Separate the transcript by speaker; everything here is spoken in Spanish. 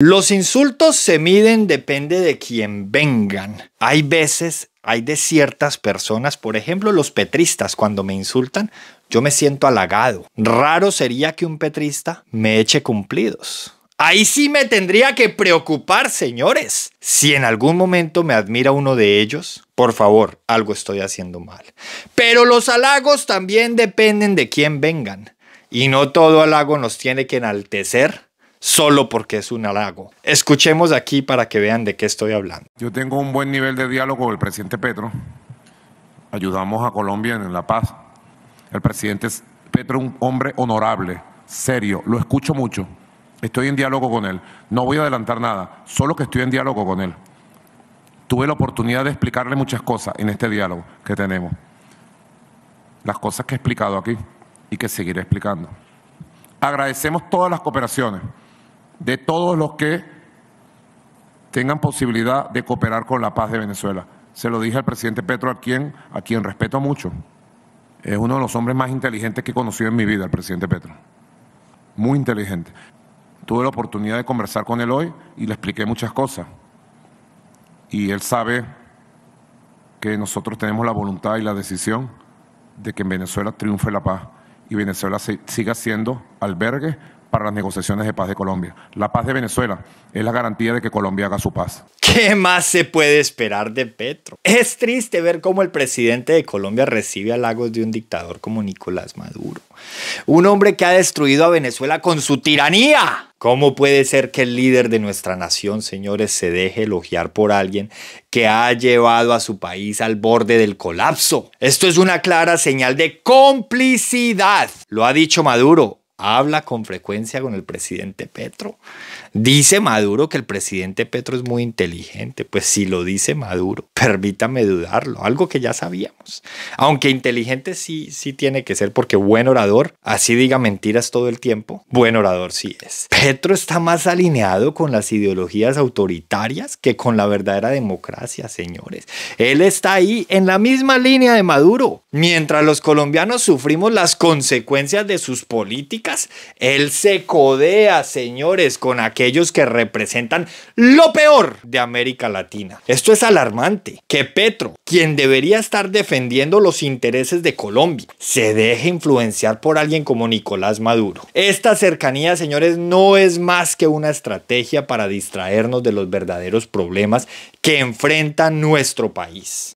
Speaker 1: Los insultos se miden depende de quién vengan. Hay veces, hay de ciertas personas, por ejemplo los petristas, cuando me insultan, yo me siento halagado. Raro sería que un petrista me eche cumplidos. Ahí sí me tendría que preocupar, señores. Si en algún momento me admira uno de ellos, por favor, algo estoy haciendo mal. Pero los halagos también dependen de quién vengan. Y no todo halago nos tiene que enaltecer solo porque es un halago. Escuchemos aquí para que vean de qué estoy hablando.
Speaker 2: Yo tengo un buen nivel de diálogo con el presidente Petro. Ayudamos a Colombia en la paz. El presidente Petro es un hombre honorable, serio, lo escucho mucho. Estoy en diálogo con él. No voy a adelantar nada, solo que estoy en diálogo con él. Tuve la oportunidad de explicarle muchas cosas en este diálogo que tenemos. Las cosas que he explicado aquí y que seguiré explicando. Agradecemos todas las cooperaciones de todos los que tengan posibilidad de cooperar con la paz de Venezuela. Se lo dije al presidente Petro, a quien, a quien respeto mucho. Es uno de los hombres más inteligentes que he conocido en mi vida, el presidente Petro. Muy inteligente. Tuve la oportunidad de conversar con él hoy y le expliqué muchas cosas. Y él sabe que nosotros tenemos la voluntad y la decisión de que en Venezuela triunfe la paz y Venezuela siga siendo albergue para las negociaciones de paz de Colombia. La paz de Venezuela es la garantía de que Colombia haga su paz. ¿Qué más se puede esperar de Petro? Es
Speaker 1: triste ver cómo el presidente de Colombia recibe halagos de un dictador como Nicolás Maduro. Un hombre que ha destruido a Venezuela con su tiranía. ¿Cómo puede ser que el líder de nuestra nación, señores, se deje elogiar por alguien que ha llevado a su país al borde del colapso? Esto es una clara señal de complicidad. Lo ha dicho Maduro, habla con frecuencia con el presidente Petro. Dice Maduro que el presidente Petro es muy inteligente. Pues si lo dice Maduro, permítame dudarlo, algo que ya sabíamos. Aunque inteligente sí, sí tiene que ser porque buen orador, así diga mentiras todo el tiempo, buen orador sí es. Petro está más alineado con las ideologías autoritarias que con la verdadera democracia, señores. Él está ahí en la misma línea de Maduro, mientras los colombianos sufrimos las consecuencias de sus políticas él se codea, señores, con aquellos que representan lo peor de América Latina. Esto es alarmante, que Petro, quien debería estar defendiendo los intereses de Colombia, se deje influenciar por alguien como Nicolás Maduro. Esta cercanía, señores, no es más que una estrategia para distraernos de los verdaderos problemas que enfrenta nuestro país.